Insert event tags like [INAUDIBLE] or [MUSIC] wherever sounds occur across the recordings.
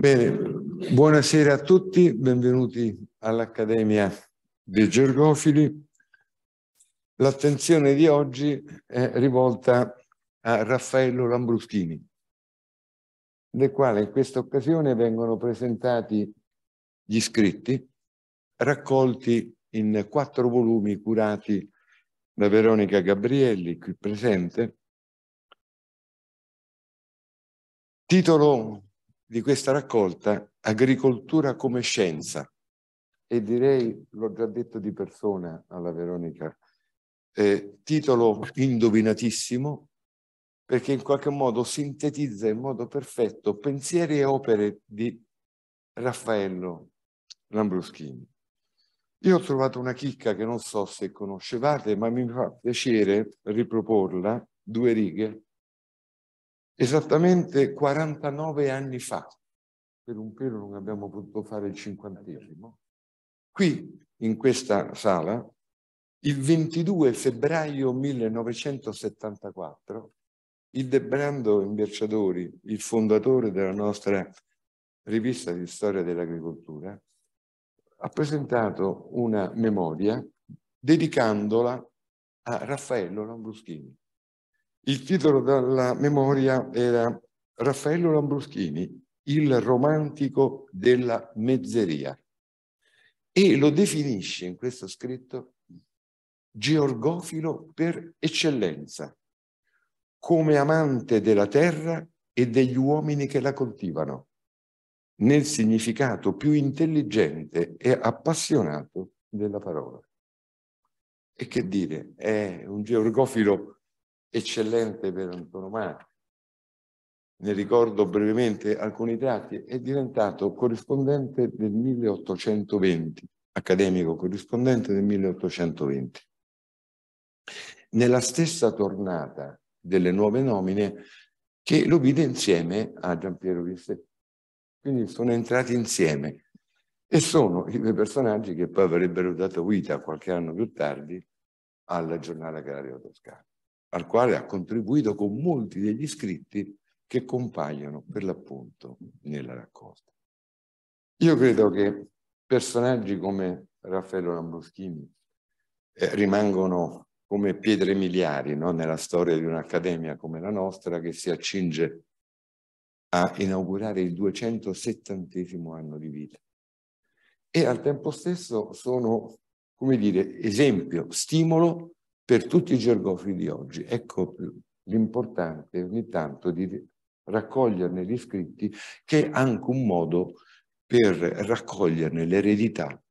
Bene, buonasera a tutti, benvenuti all'Accademia dei Gergofili. L'attenzione di oggi è rivolta a Raffaello Lambruschini, del quale in questa occasione vengono presentati gli scritti raccolti in quattro volumi curati da Veronica Gabrielli, qui presente. Titolo di questa raccolta Agricoltura come scienza. E direi, l'ho già detto di persona alla Veronica, eh, titolo indovinatissimo perché in qualche modo sintetizza in modo perfetto pensieri e opere di Raffaello Lambruschini. Io ho trovato una chicca che non so se conoscevate, ma mi fa piacere riproporla, due righe, esattamente 49 anni fa, per un pelo non abbiamo potuto fare il cinquantesimo, qui in questa sala, il 22 febbraio 1974, Ildebrando Imberciadori, il fondatore della nostra rivista di storia dell'agricoltura, ha presentato una memoria dedicandola a Raffaello Lambruschini, il titolo dalla memoria era Raffaello Lambruschini, il romantico della mezzeria. E lo definisce in questo scritto georgofilo per eccellenza, come amante della terra e degli uomini che la coltivano, nel significato più intelligente e appassionato della parola. E che dire, è un georgofilo eccellente per antonomasia. Ne ricordo brevemente alcuni tratti, è diventato corrispondente del 1820, accademico corrispondente del 1820. Nella stessa tornata delle nuove nomine che lo vide insieme a Giampiero Vissetti. Quindi sono entrati insieme e sono i due personaggi che poi avrebbero dato vita qualche anno più tardi al giornale agrario toscano al quale ha contribuito con molti degli scritti che compaiono per l'appunto nella raccolta. Io credo che personaggi come Raffaello Lambruschini eh, rimangono come pietre miliari no? nella storia di un'accademia come la nostra che si accinge a inaugurare il 270 anno di vita e al tempo stesso sono, come dire, esempio, stimolo per tutti i gergofili di oggi. Ecco l'importante ogni tanto di raccoglierne gli scritti, che è anche un modo per raccoglierne l'eredità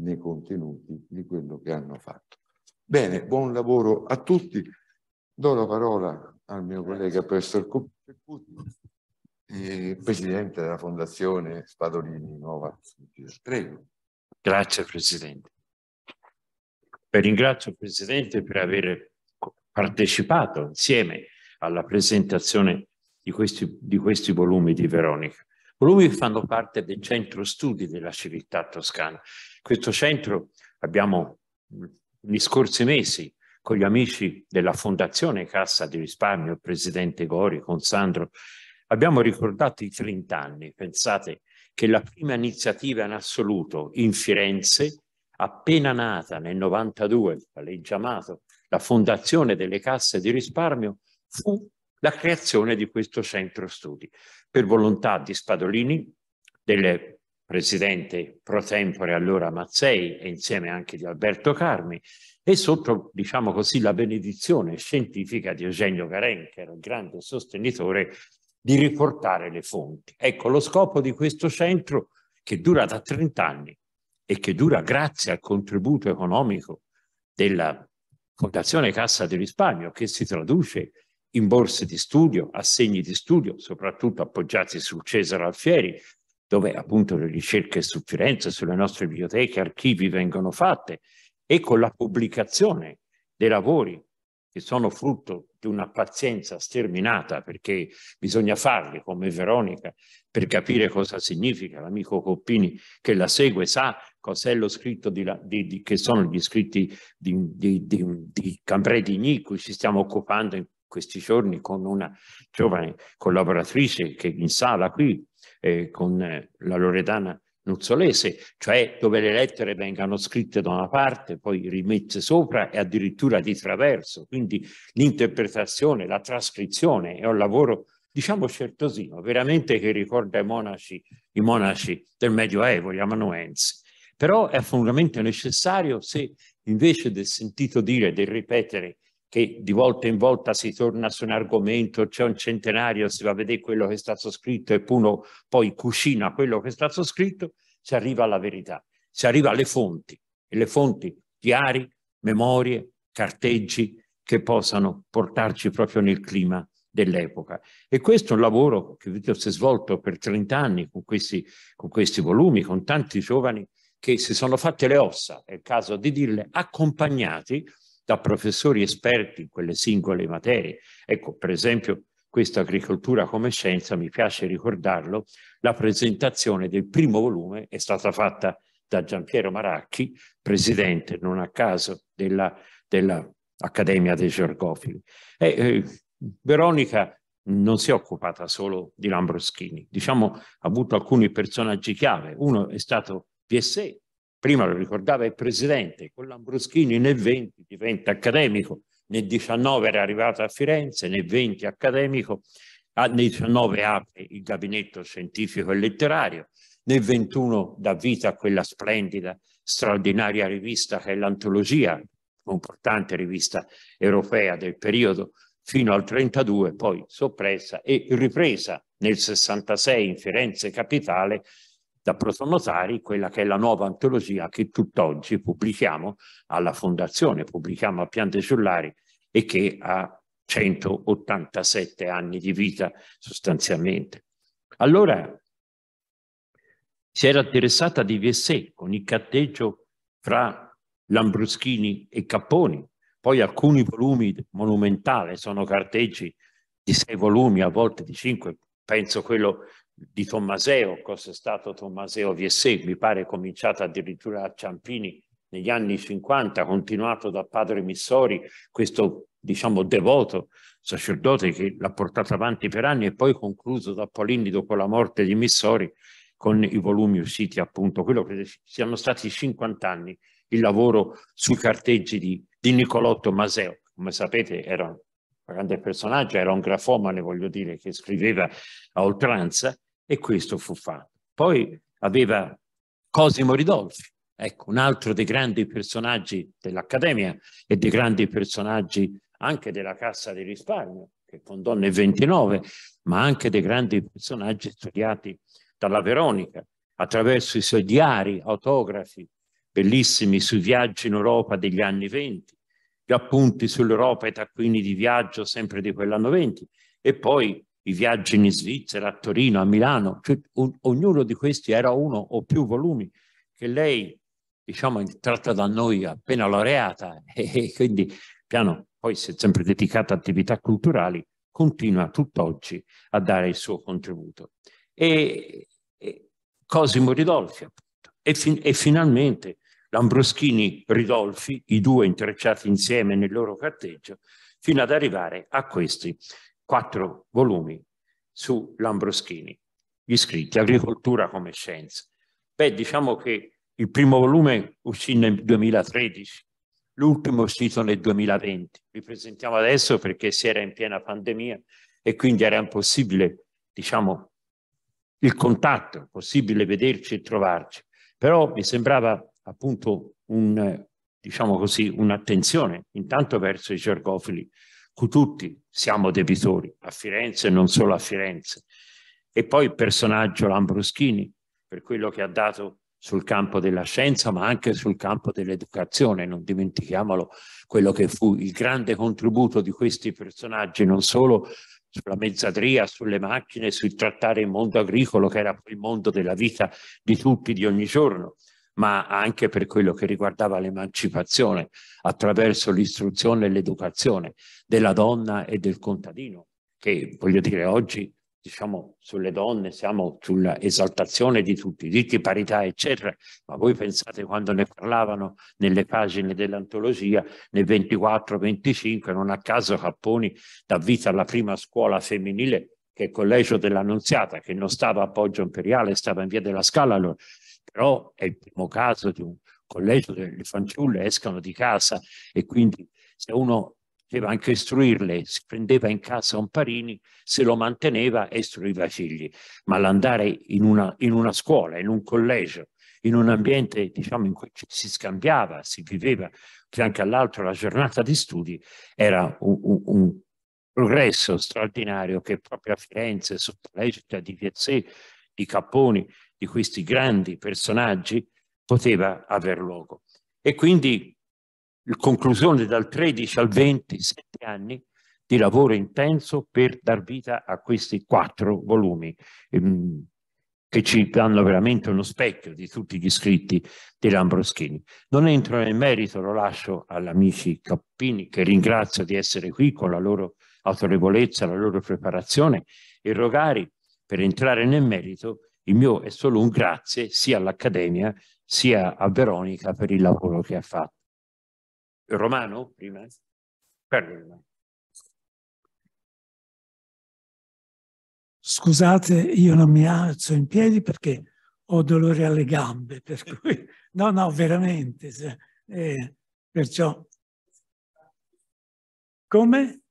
nei contenuti di quello che hanno fatto. Bene, buon lavoro a tutti. Do la parola al mio collega Professor Coppetti, eh, Presidente della Fondazione Spadolini Nova. Prego. Grazie Presidente. Ringrazio il Presidente per aver partecipato insieme alla presentazione di questi, di questi volumi di Veronica. Volumi che fanno parte del centro studi della civiltà toscana. Questo centro abbiamo negli scorsi mesi con gli amici della Fondazione Cassa di Risparmio, Presidente Gori, con Sandro, abbiamo ricordato i 30 anni. Pensate che la prima iniziativa in assoluto in Firenze appena nata nel 92, la legge Amato, la fondazione delle casse di risparmio, fu la creazione di questo centro studi per volontà di Spadolini, del presidente pro tempore allora Mazzei e insieme anche di Alberto Carmi e sotto, diciamo così, la benedizione scientifica di Eugenio Garen, che era un grande sostenitore di riportare le fonti. Ecco, lo scopo di questo centro, che dura da 30 anni, e che dura grazie al contributo economico della Fondazione Cassa di Risparmio, che si traduce in borse di studio, assegni di studio, soprattutto appoggiati su Cesare Alfieri, dove appunto le ricerche su Firenze, sulle nostre biblioteche, archivi vengono fatte, e con la pubblicazione dei lavori che sono frutto di una pazienza sterminata, perché bisogna farli come Veronica per capire cosa significa. L'amico Coppini che la segue sa cos'è lo scritto di, di, di, che sono gli scritti di, di Cambrai di Nico, ci stiamo occupando in questi giorni con una giovane collaboratrice che è in sala qui, eh, con eh, la Loredana Nuzzolese, cioè dove le lettere vengano scritte da una parte, poi rimesse sopra e addirittura di traverso, quindi l'interpretazione, la trascrizione è un lavoro diciamo certosino, veramente che ricorda i monaci, i monaci del Medioevo, gli amanuensi. Però è assolutamente necessario se invece del sentito dire, del ripetere che di volta in volta si torna su un argomento, c'è un centenario, si va a vedere quello che è stato scritto e uno poi cucina quello che è stato scritto, si arriva alla verità, si arriva alle fonti, e le fonti chiari, memorie, carteggi che possano portarci proprio nel clima dell'epoca. E questo è un lavoro che si è svolto per 30 anni con questi, con questi volumi, con tanti giovani che si sono fatte le ossa, è il caso di dirle, accompagnati da professori esperti in quelle singole materie. Ecco, per esempio, questa agricoltura come scienza, mi piace ricordarlo, la presentazione del primo volume è stata fatta da Giampiero Maracchi, presidente, non a caso, dell'Accademia della dei Giorgofili. E, eh, Veronica non si è occupata solo di Lambroschini, diciamo ha avuto alcuni personaggi chiave. Uno è stato PSE, prima lo ricordava il Presidente, con Lambruschini nel 20 diventa accademico, nel 19 era arrivato a Firenze, nel 20 accademico, nel 19 apre il gabinetto scientifico e letterario, nel 21 dà vita a quella splendida, straordinaria rivista che è l'antologia, importante rivista europea del periodo, fino al 32, poi soppressa e ripresa nel 66 in Firenze capitale da protonotari quella che è la nuova antologia che tutt'oggi pubblichiamo alla Fondazione, pubblichiamo a Piante Sullari e che ha 187 anni di vita sostanzialmente. Allora si era interessata di Viessè con il catteggio fra Lambruschini e Capponi, poi alcuni volumi monumentali sono carteggi di sei volumi, a volte di cinque, penso quello di Tommaseo, cosa è stato Tommaseo Viesse, mi pare cominciato addirittura a Ciampini negli anni 50, continuato da padre Missori, questo diciamo devoto sacerdote che l'ha portato avanti per anni e poi concluso da Polini dopo la morte di Missori con i volumi usciti appunto, quello che siano stati 50 anni il lavoro sui carteggi di, di Niccolò Tommaseo, come sapete era un grande personaggio, era un grafomane voglio dire che scriveva a oltranza e questo fu fatto. Poi aveva Cosimo Ridolfi, ecco, un altro dei grandi personaggi dell'Accademia e dei grandi personaggi anche della Cassa di Risparmio, che fondò nel 29, ma anche dei grandi personaggi studiati dalla Veronica, attraverso i suoi diari, autografi, bellissimi sui viaggi in Europa degli anni 20, gli appunti sull'Europa e taccuini di viaggio sempre di quell'anno 20, e poi i viaggi in Svizzera, a Torino, a Milano, cioè, un, ognuno di questi era uno o più volumi che lei, diciamo, tratta da noi appena laureata e, [LAUGHS] e quindi piano poi si è sempre dedicata a attività culturali, continua tutt'oggi a dare il suo contributo. E, e Cosimo Ridolfi, appunto. E, fin, e finalmente Lambroschini-Ridolfi, i due intrecciati insieme nel loro carteggio, fino ad arrivare a questi quattro volumi su Lambroschini, gli scritti Agricoltura come scienza. Beh, diciamo che il primo volume uscì nel 2013, l'ultimo è uscito nel 2020. Vi presentiamo adesso perché si era in piena pandemia e quindi era impossibile, diciamo, il contatto, possibile vederci e trovarci. Però mi sembrava appunto un, diciamo così, un'attenzione intanto verso i cercofili tutti siamo debitori, a Firenze e non solo a Firenze. E poi il personaggio Lambruschini, per quello che ha dato sul campo della scienza, ma anche sul campo dell'educazione. Non dimentichiamolo quello che fu il grande contributo di questi personaggi, non solo sulla mezzadria, sulle macchine, sul trattare il mondo agricolo, che era il mondo della vita di tutti, di ogni giorno, ma anche per quello che riguardava l'emancipazione attraverso l'istruzione e l'educazione della donna e del contadino, che voglio dire oggi diciamo sulle donne siamo sull'esaltazione di tutti, diritti, parità eccetera, ma voi pensate quando ne parlavano nelle pagine dell'antologia nel 24-25 non a caso Capponi dà vita alla prima scuola femminile che è il collegio dell'Annunziata, che non stava a Poggio Imperiale, stava in via della Scala, allora però è il primo caso di un collegio dove le fanciulle escano di casa e quindi se uno poteva anche istruirle, si prendeva in casa un Parini, se lo manteneva e istruiva i figli, ma l'andare in, in una scuola, in un collegio, in un ambiente diciamo, in cui ci, si scambiava, si viveva fianco all'altro la giornata di studi, era un, un, un progresso straordinario che proprio a Firenze, sotto legge di Viezze, i capponi di questi grandi personaggi poteva aver luogo. E quindi la conclusione dal 13 al 27 anni di lavoro intenso per dar vita a questi quattro volumi ehm, che ci danno veramente uno specchio di tutti gli scritti di Lambroschini. Non entro nel merito, lo lascio agli amici Cappini che ringrazio di essere qui con la loro autorevolezza, la loro preparazione e Rogari per entrare nel merito, il mio è solo un grazie sia all'Accademia sia a Veronica per il lavoro che ha fatto. Romano, prima? Prego, Scusate, io non mi alzo in piedi perché ho dolore alle gambe, per cui no, no, veramente. Eh, perciò, come?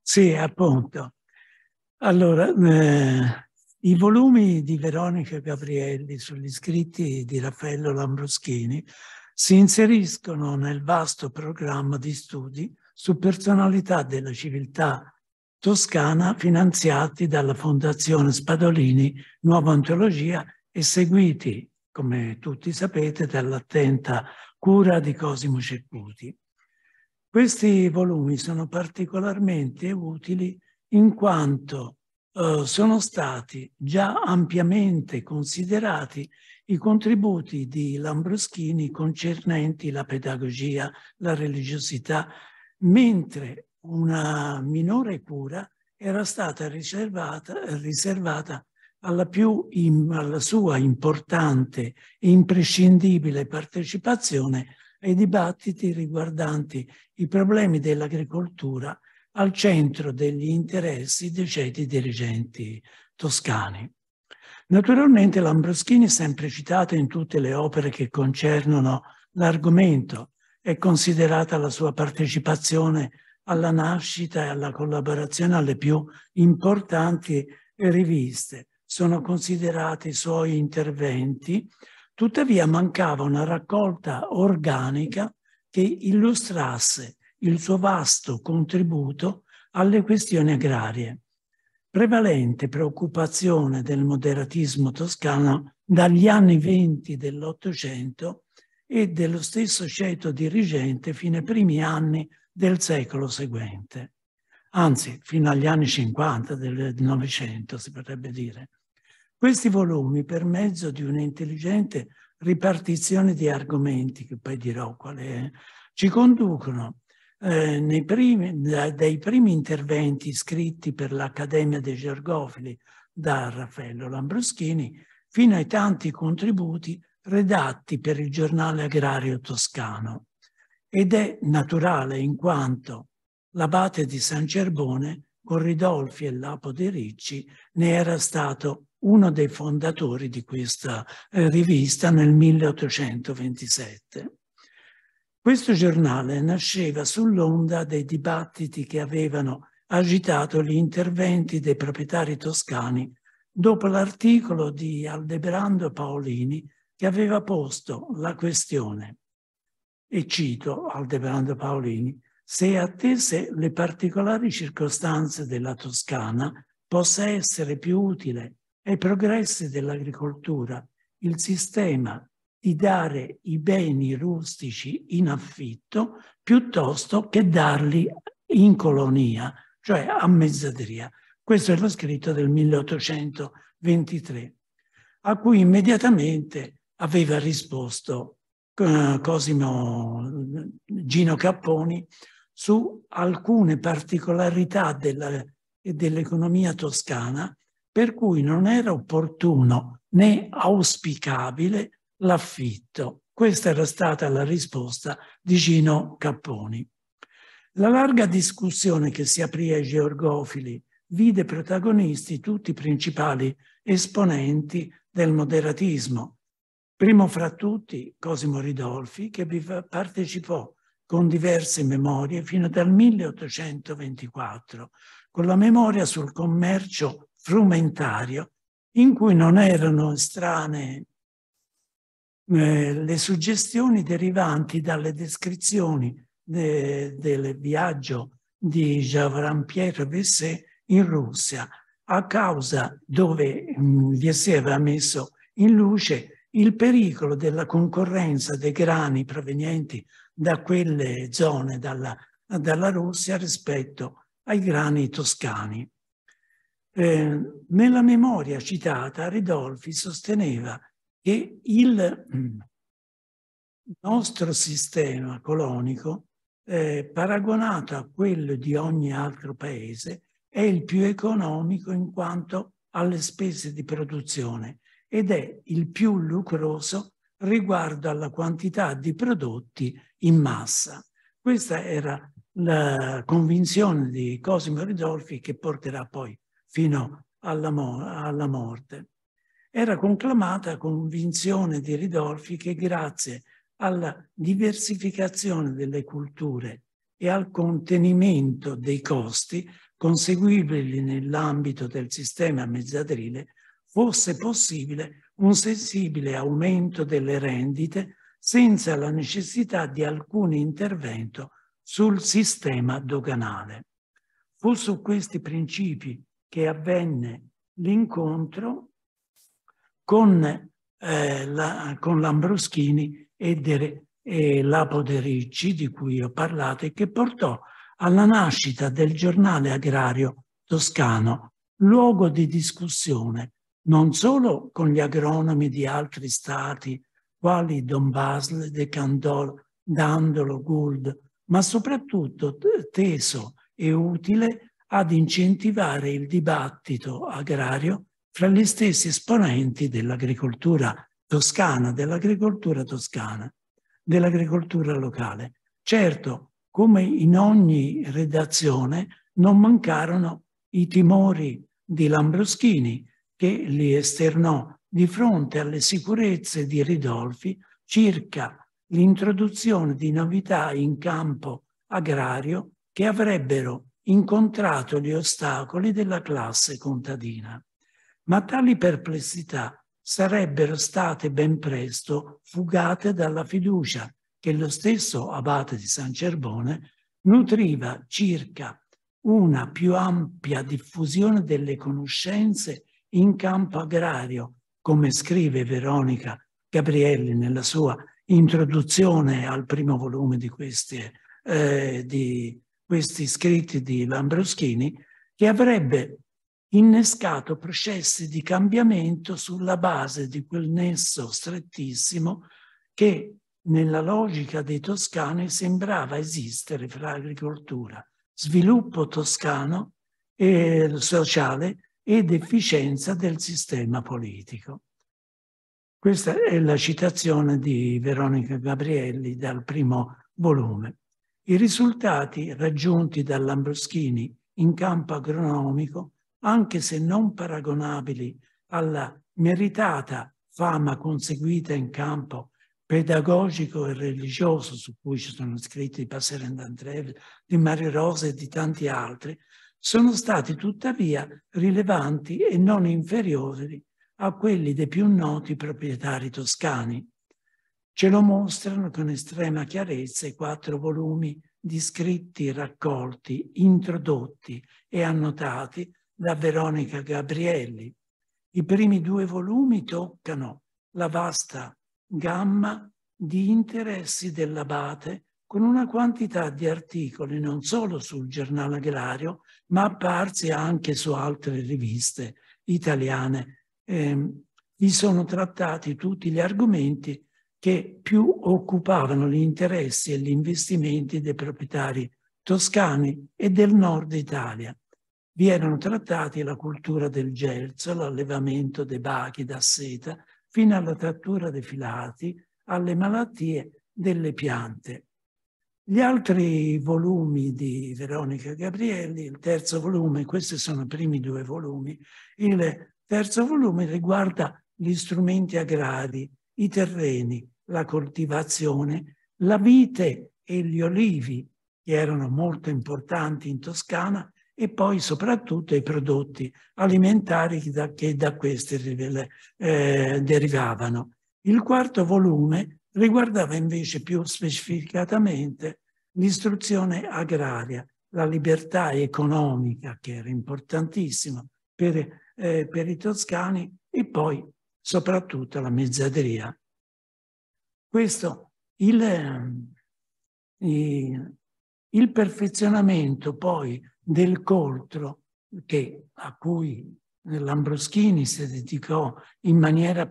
Sì, appunto. Allora, eh, i volumi di Veronica Gabrielli sugli scritti di Raffaello Lambruschini si inseriscono nel vasto programma di studi su personalità della civiltà toscana finanziati dalla Fondazione Spadolini Nuova Antologia e seguiti, come tutti sapete, dall'attenta cura di Cosimo Cepputi. Questi volumi sono particolarmente utili in quanto eh, sono stati già ampiamente considerati i contributi di Lambruschini concernenti la pedagogia, la religiosità, mentre una minore cura era stata riservata, riservata alla, più, alla sua importante e imprescindibile partecipazione ai dibattiti riguardanti i problemi dell'agricoltura al centro degli interessi dei ceti dirigenti toscani. Naturalmente Lambroschini è sempre citato in tutte le opere che concernono l'argomento, è considerata la sua partecipazione alla nascita e alla collaborazione alle più importanti riviste. Sono considerati i suoi interventi, tuttavia mancava una raccolta organica che illustrasse il suo vasto contributo alle questioni agrarie. Prevalente preoccupazione del moderatismo toscano dagli anni venti dell'Ottocento e dello stesso ceto dirigente fino ai primi anni del secolo seguente, anzi fino agli anni 50 del Novecento si potrebbe dire. Questi volumi, per mezzo di un'intelligente ripartizione di argomenti, che poi dirò qual è, ci conducono eh, primi, dai primi interventi scritti per l'Accademia dei Gergofili da Raffaello Lambruschini fino ai tanti contributi redatti per il giornale agrario toscano. Ed è naturale in quanto l'abate di San Cerbone, con Ridolfi e Lapo de Ricci, ne era stato uno dei fondatori di questa eh, rivista nel 1827. Questo giornale nasceva sull'onda dei dibattiti che avevano agitato gli interventi dei proprietari toscani dopo l'articolo di Aldebrando Paolini che aveva posto la questione, e cito Aldebrando Paolini, se attese le particolari circostanze della Toscana possa essere più utile ai progressi dell'agricoltura il sistema di dare i beni rustici in affitto piuttosto che darli in colonia, cioè a mezzadria. Questo è lo scritto del 1823, a cui immediatamente aveva risposto eh, Cosimo eh, Gino Capponi su alcune particolarità dell'economia toscana per cui non era opportuno né auspicabile l'affitto. Questa era stata la risposta di Gino Capponi. La larga discussione che si aprì ai georgofili vide protagonisti tutti i principali esponenti del moderatismo. Primo fra tutti Cosimo Ridolfi, che vi partecipò con diverse memorie fino al 1824, con la memoria sul commercio frumentario, in cui non erano estranee eh, le suggestioni derivanti dalle descrizioni de, del viaggio di Jean-Pierre Vesset in Russia, a causa dove mh, mm, aveva messo in luce il pericolo della concorrenza dei grani provenienti da quelle zone, dalla, dalla Russia, rispetto ai grani toscani. Eh, nella memoria citata, Ridolfi sosteneva che il mm, nostro sistema colonico, eh, paragonato a quello di ogni altro paese, è il più economico in quanto alle spese di produzione ed è il più lucroso riguardo alla quantità di prodotti in massa. Questa era la convinzione di Cosimo Ridolfi che porterà poi fino alla, mo alla morte era conclamata convinzione di Ridolfi che grazie alla diversificazione delle culture e al contenimento dei costi conseguibili nell'ambito del sistema mezzadrile, fosse possibile un sensibile aumento delle rendite senza la necessità di alcun intervento sul sistema doganale. Fu su questi principi che avvenne l'incontro con, eh, la, con Lambroschini e, de, e Lapode Ricci, di cui ho parlato, e che portò alla nascita del giornale agrario toscano, luogo di discussione non solo con gli agronomi di altri stati, quali Don Basle, De Candol, Dandolo, Gould, ma soprattutto teso e utile ad incentivare il dibattito agrario fra gli stessi esponenti dell'agricoltura toscana, dell'agricoltura toscana, dell'agricoltura locale. Certo, come in ogni redazione, non mancarono i timori di Lambroschini, che li esternò di fronte alle sicurezze di Ridolfi circa l'introduzione di novità in campo agrario che avrebbero incontrato gli ostacoli della classe contadina ma tali perplessità sarebbero state ben presto fugate dalla fiducia che lo stesso abate di San Cerbone nutriva circa una più ampia diffusione delle conoscenze in campo agrario, come scrive Veronica Gabrielli nella sua introduzione al primo volume di questi, eh, di questi scritti di Lambroschini, che avrebbe innescato processi di cambiamento sulla base di quel nesso strettissimo che nella logica dei toscani sembrava esistere fra agricoltura, sviluppo toscano e sociale ed efficienza del sistema politico. Questa è la citazione di Veronica Gabrielli dal primo volume. I risultati raggiunti dall'Ambroschini in campo agronomico anche se non paragonabili alla meritata fama conseguita in campo pedagogico e religioso, su cui ci sono scritti di Passerin d'Andrevi, di Mario Rosa e di tanti altri, sono stati tuttavia rilevanti e non inferiori a quelli dei più noti proprietari toscani. Ce lo mostrano con estrema chiarezza i quattro volumi di scritti raccolti, introdotti e annotati da Veronica Gabrielli. I primi due volumi toccano la vasta gamma di interessi dell'abate con una quantità di articoli non solo sul giornale agrario, ma apparsi anche su altre riviste italiane. Eh, vi sono trattati tutti gli argomenti che più occupavano gli interessi e gli investimenti dei proprietari toscani e del nord Italia vi erano trattati la cultura del gelso, l'allevamento dei bachi da seta, fino alla trattura dei filati, alle malattie delle piante. Gli altri volumi di Veronica Gabrielli, il terzo volume, questi sono i primi due volumi, il terzo volume riguarda gli strumenti agrari, i terreni, la coltivazione, la vite e gli olivi, che erano molto importanti in Toscana e poi soprattutto i prodotti alimentari che da, che da questi eh, derivavano. Il quarto volume riguardava invece più specificatamente l'istruzione agraria, la libertà economica che era importantissima per, eh, per i toscani e poi soprattutto la mezzadria. Questo, il, ehm, il, il perfezionamento poi del coltro che, a cui Lambroschini si dedicò in maniera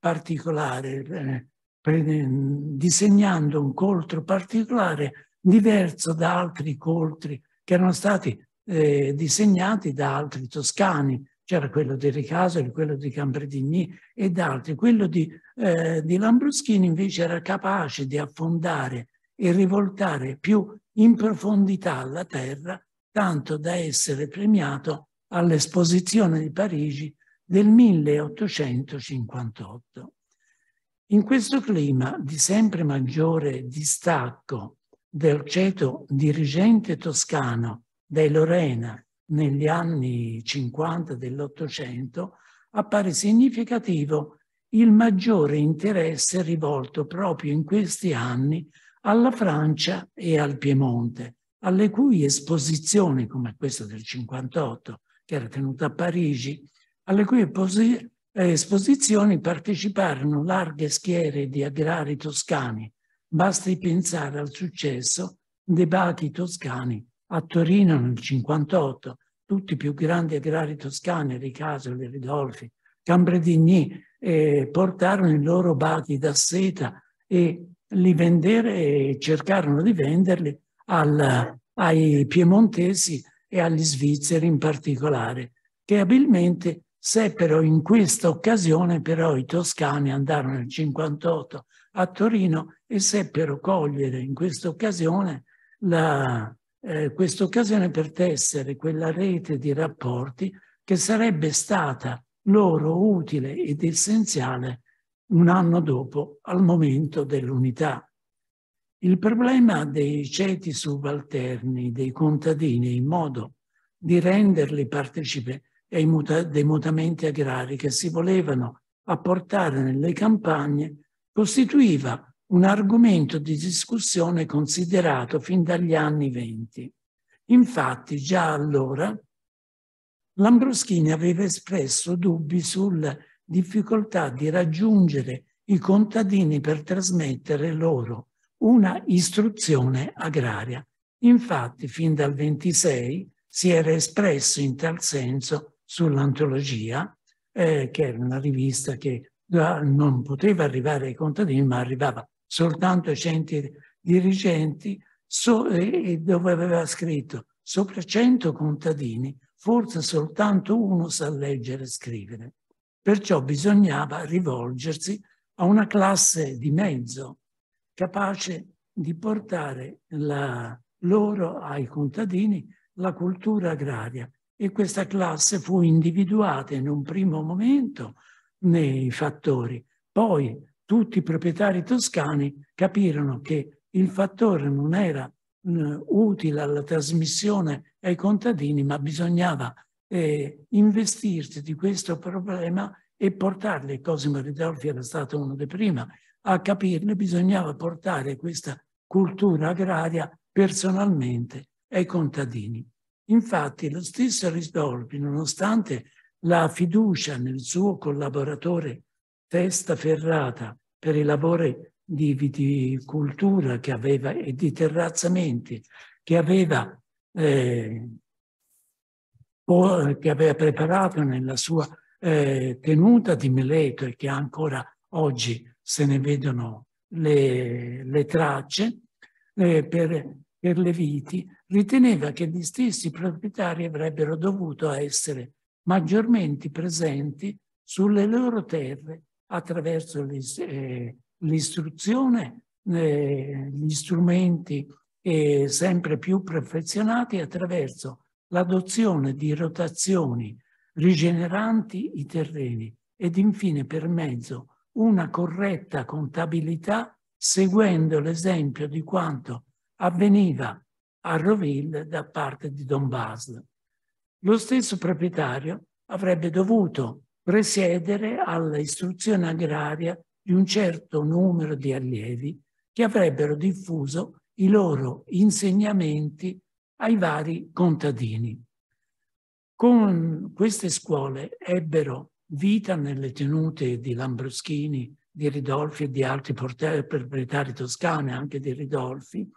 particolare, eh, disegnando un coltro particolare diverso da altri coltri che erano stati eh, disegnati da altri toscani. C'era quello di Ricasoli, quello di Campredigny ed altri. Quello di, eh, di Lambroschini invece era capace di affondare e rivoltare più in profondità la terra tanto da essere premiato all'esposizione di Parigi del 1858. In questo clima di sempre maggiore distacco del ceto dirigente toscano dai Lorena negli anni 50 dell'Ottocento, appare significativo il maggiore interesse rivolto proprio in questi anni alla Francia e al Piemonte, alle cui esposizioni, come questa del 58, che era tenuta a Parigi, alle cui eh, esposizioni parteciparono larghe schiere di agrari toscani. Basti pensare al successo dei bati toscani a Torino nel 58, tutti i più grandi agrari toscani, Ricasoli, Ridolfi, Cambredigny, eh, portarono i loro bati da seta e li vendere, cercarono di venderli al, ai piemontesi e agli svizzeri in particolare, che abilmente seppero in questa occasione però i toscani andarono nel 58 a Torino e seppero cogliere in questa occasione la, eh, questa occasione per tessere quella rete di rapporti che sarebbe stata loro utile ed essenziale un anno dopo al momento dell'unità il problema dei ceti subalterni, dei contadini, il modo di renderli partecipe muta dei mutamenti agrari che si volevano apportare nelle campagne, costituiva un argomento di discussione considerato fin dagli anni venti. Infatti, già allora, Lambruschini aveva espresso dubbi sulla difficoltà di raggiungere i contadini per trasmettere loro una istruzione agraria. Infatti, fin dal 26 si era espresso in tal senso sull'antologia, eh, che era una rivista che non poteva arrivare ai contadini, ma arrivava soltanto ai centri dirigenti so, e dove aveva scritto sopra 100 contadini, forse soltanto uno sa leggere e scrivere. Perciò bisognava rivolgersi a una classe di mezzo, capace di portare la, loro, ai contadini, la cultura agraria. E questa classe fu individuata in un primo momento nei fattori. Poi tutti i proprietari toscani capirono che il fattore non era uh, utile alla trasmissione ai contadini, ma bisognava eh, investirsi di questo problema e portare Cosimo Ridolfi era stato uno dei primi, a capirne bisognava portare questa cultura agraria personalmente ai contadini. Infatti lo stesso Risdolfi, nonostante la fiducia nel suo collaboratore testa ferrata per i lavori di viticoltura che aveva e di terrazzamenti che aveva, eh, che aveva preparato nella sua eh, tenuta di Meleto e che ancora oggi se ne vedono le, le tracce, eh, per, per le viti, riteneva che gli stessi proprietari avrebbero dovuto essere maggiormente presenti sulle loro terre attraverso eh, l'istruzione, eh, gli strumenti eh, sempre più perfezionati attraverso l'adozione di rotazioni rigeneranti i terreni ed infine per mezzo una corretta contabilità seguendo l'esempio di quanto avveniva a Roville da parte di Don Basle. Lo stesso proprietario avrebbe dovuto presiedere all'istruzione agraria di un certo numero di allievi che avrebbero diffuso i loro insegnamenti ai vari contadini. Con queste scuole ebbero vita nelle tenute di Lambruschini, di Ridolfi e di altri proprietari toscani, anche di Ridolfi,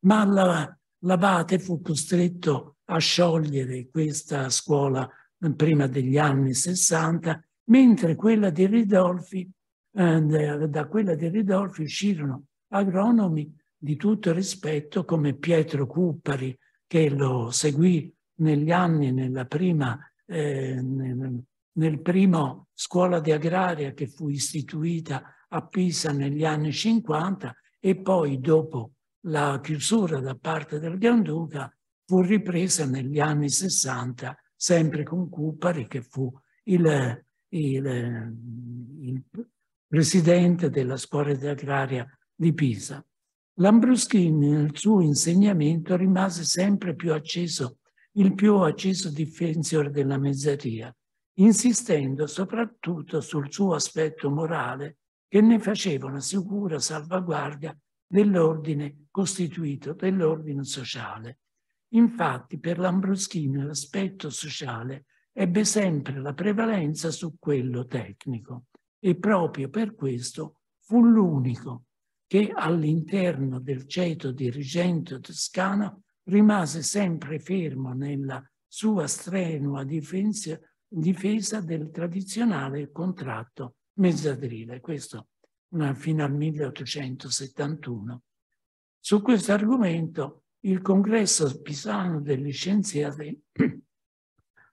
ma la, l'abate fu costretto a sciogliere questa scuola prima degli anni 60, mentre quella di Ridolfi, eh, da quella di Ridolfi uscirono agronomi di tutto rispetto come Pietro Cuppari, che lo seguì negli anni, nella prima, eh, nel primo scuola di agraria che fu istituita a Pisa negli anni 50 e poi dopo la chiusura da parte del Granduca fu ripresa negli anni 60 sempre con Cupari che fu il, il, il presidente della scuola di agraria di Pisa. Lambruschini nel suo insegnamento rimase sempre più acceso, il più acceso difensore della mezzeria insistendo soprattutto sul suo aspetto morale che ne faceva una sicura salvaguardia dell'ordine costituito, dell'ordine sociale. Infatti per Lambruschino l'aspetto sociale ebbe sempre la prevalenza su quello tecnico e proprio per questo fu l'unico che all'interno del ceto dirigente toscano rimase sempre fermo nella sua strenua difensione difesa del tradizionale contratto mezzadrile. Questo fino al 1871. Su questo argomento il congresso pisano degli scienziati, [CLEARS THROAT]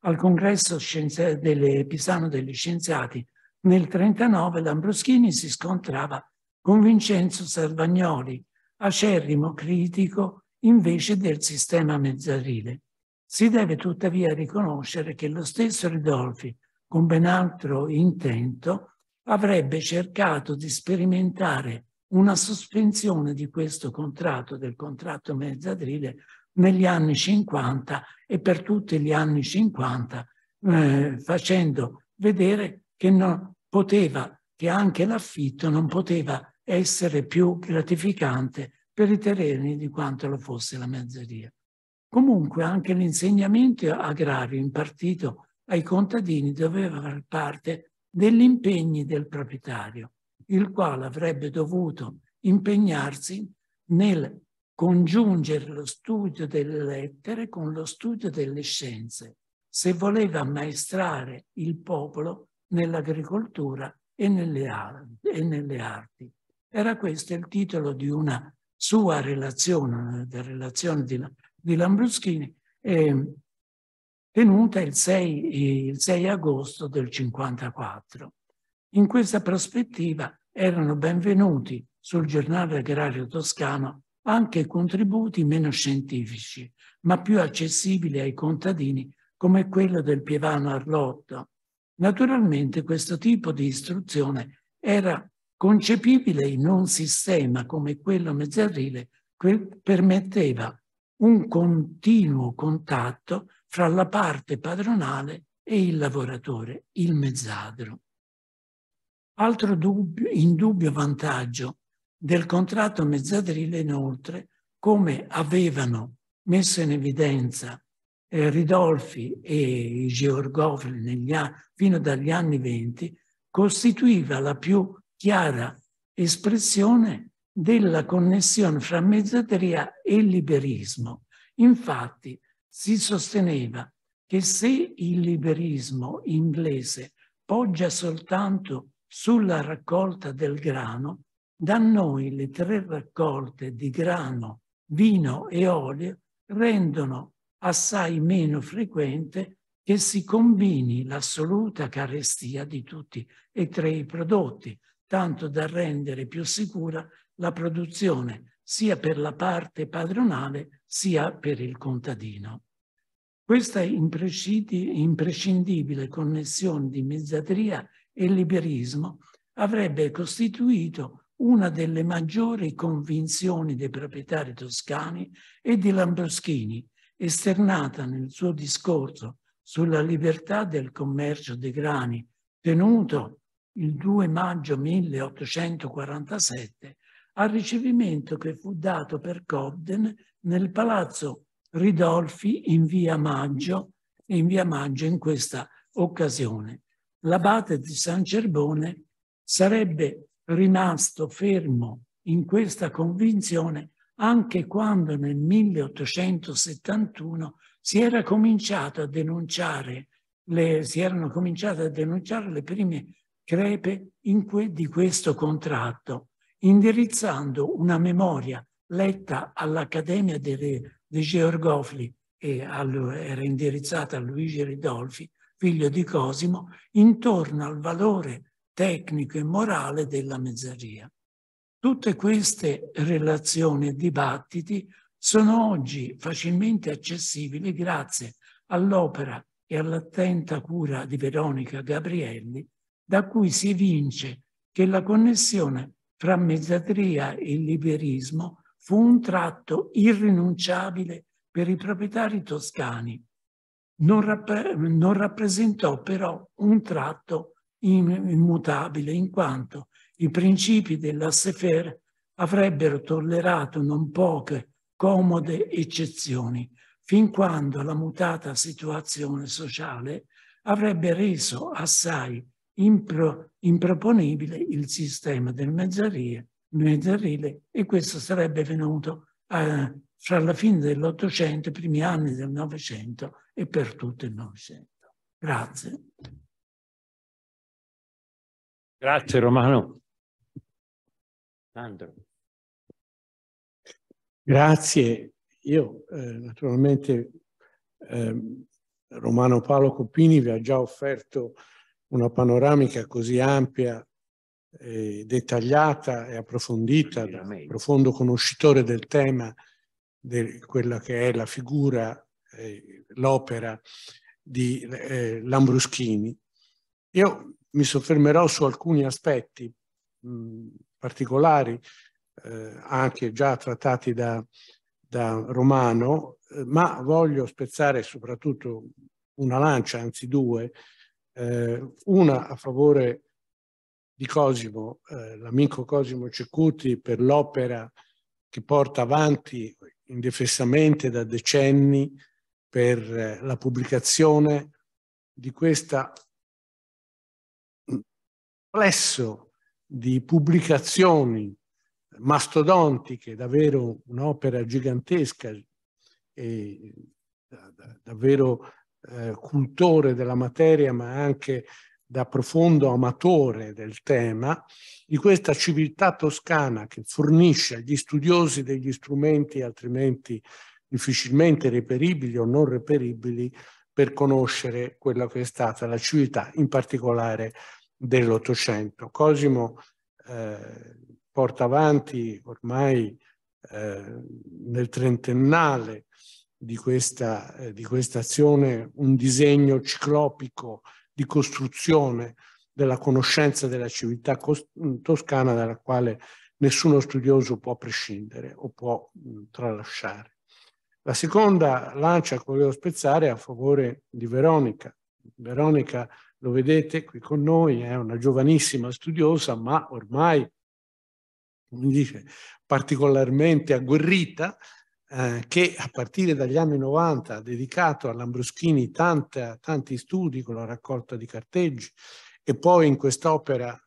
al congresso scienziati delle, pisano degli scienziati nel 1939 Lambroschini si scontrava con Vincenzo Servagnoli, acerrimo critico invece del sistema mezzarile. Si deve tuttavia riconoscere che lo stesso Ridolfi, con ben altro intento, avrebbe cercato di sperimentare una sospensione di questo contratto, del contratto mezzadrile, negli anni 50 e per tutti gli anni 50, eh, facendo vedere che, non poteva, che anche l'affitto non poteva essere più gratificante per i terreni di quanto lo fosse la mezzeria. Comunque anche l'insegnamento agrario impartito ai contadini doveva far parte degli impegni del proprietario, il quale avrebbe dovuto impegnarsi nel congiungere lo studio delle lettere con lo studio delle scienze, se voleva ammaestrare il popolo nell'agricoltura e, e nelle, arti. Era questo il titolo di una sua relazione, della relazione di di Lambruschini, eh, tenuta il 6, il 6 agosto del 54. In questa prospettiva erano benvenuti sul giornale agrario toscano anche contributi meno scientifici, ma più accessibili ai contadini, come quello del Pievano Arlotto. Naturalmente questo tipo di istruzione era concepibile in un sistema come quello mezzarrile che permetteva un continuo contatto fra la parte padronale e il lavoratore, il mezzadro. Altro dubbio, indubbio vantaggio del contratto mezzadrile inoltre, come avevano messo in evidenza eh, Ridolfi e Georgofli fino dagli anni venti, costituiva la più chiara espressione della connessione fra mezzateria e liberismo. Infatti si sosteneva che se il liberismo inglese poggia soltanto sulla raccolta del grano, da noi le tre raccolte di grano, vino e olio rendono assai meno frequente che si combini l'assoluta carestia di tutti e tre i prodotti, tanto da rendere più sicura la produzione sia per la parte padronale sia per il contadino. Questa imprescindibile connessione di mezzadria e liberismo avrebbe costituito una delle maggiori convinzioni dei proprietari toscani e di Lambroschini, esternata nel suo discorso sulla libertà del commercio dei grani, tenuto il 2 maggio 1847 al ricevimento che fu dato per Cobden nel palazzo Ridolfi in via Maggio in via Maggio in questa occasione. L'abate di San Cerbone sarebbe rimasto fermo in questa convinzione anche quando nel 1871 si era cominciato a denunciare le, si erano cominciate a denunciare le prime crepe que, di questo contratto indirizzando una memoria letta all'Accademia dei Georgofli e al, era indirizzata a Luigi Ridolfi, figlio di Cosimo, intorno al valore tecnico e morale della mezzaria. Tutte queste relazioni e dibattiti sono oggi facilmente accessibili grazie all'opera e all'attenta cura di Veronica Gabrielli, da cui si evince che la connessione fra mezzadria e liberismo fu un tratto irrinunciabile per i proprietari toscani. Non, rapp non rappresentò però un tratto immutabile in quanto i principi della avrebbero tollerato non poche comode eccezioni, fin quando la mutata situazione sociale avrebbe reso assai impro, improponibile il sistema del mezzarile, e questo sarebbe venuto a, eh, fra la fine dell'Ottocento, i primi anni del Novecento e per tutto il Novecento. Grazie. Grazie Romano. Sandro. Grazie. Io eh, naturalmente eh, Romano Paolo Coppini vi ha già offerto una panoramica così ampia, e dettagliata e approfondita da un profondo conoscitore del tema, di quella che è la figura, eh, l'opera di eh, Lambruschini. Io mi soffermerò su alcuni aspetti particolari, eh, anche già trattati da, da Romano, ma voglio spezzare soprattutto una lancia, anzi due, eh, una a favore di Cosimo, eh, l'amico Cosimo Cecuti, per l'opera che porta avanti indefessamente da decenni per eh, la pubblicazione di questo complesso di pubblicazioni mastodontiche, davvero un'opera gigantesca e eh, davvero eh, cultore della materia, ma anche da profondo amatore del tema, di questa civiltà toscana che fornisce agli studiosi degli strumenti altrimenti difficilmente reperibili o non reperibili per conoscere quella che è stata la civiltà, in particolare dell'Ottocento. Cosimo eh, porta avanti ormai eh, nel trentennale di questa, eh, di questa azione un disegno ciclopico di costruzione della conoscenza della civiltà mm, toscana dalla quale nessuno studioso può prescindere o può mh, mm, tralasciare. La seconda lancia che volevo spezzare è a favore di Veronica. Veronica, lo vedete qui con noi, è una giovanissima studiosa, ma ormai, come dice, particolarmente agguerrita, eh, che a partire dagli anni 90 ha dedicato a Lambruschini tante, tanti studi con la raccolta di carteggi e poi in quest'opera,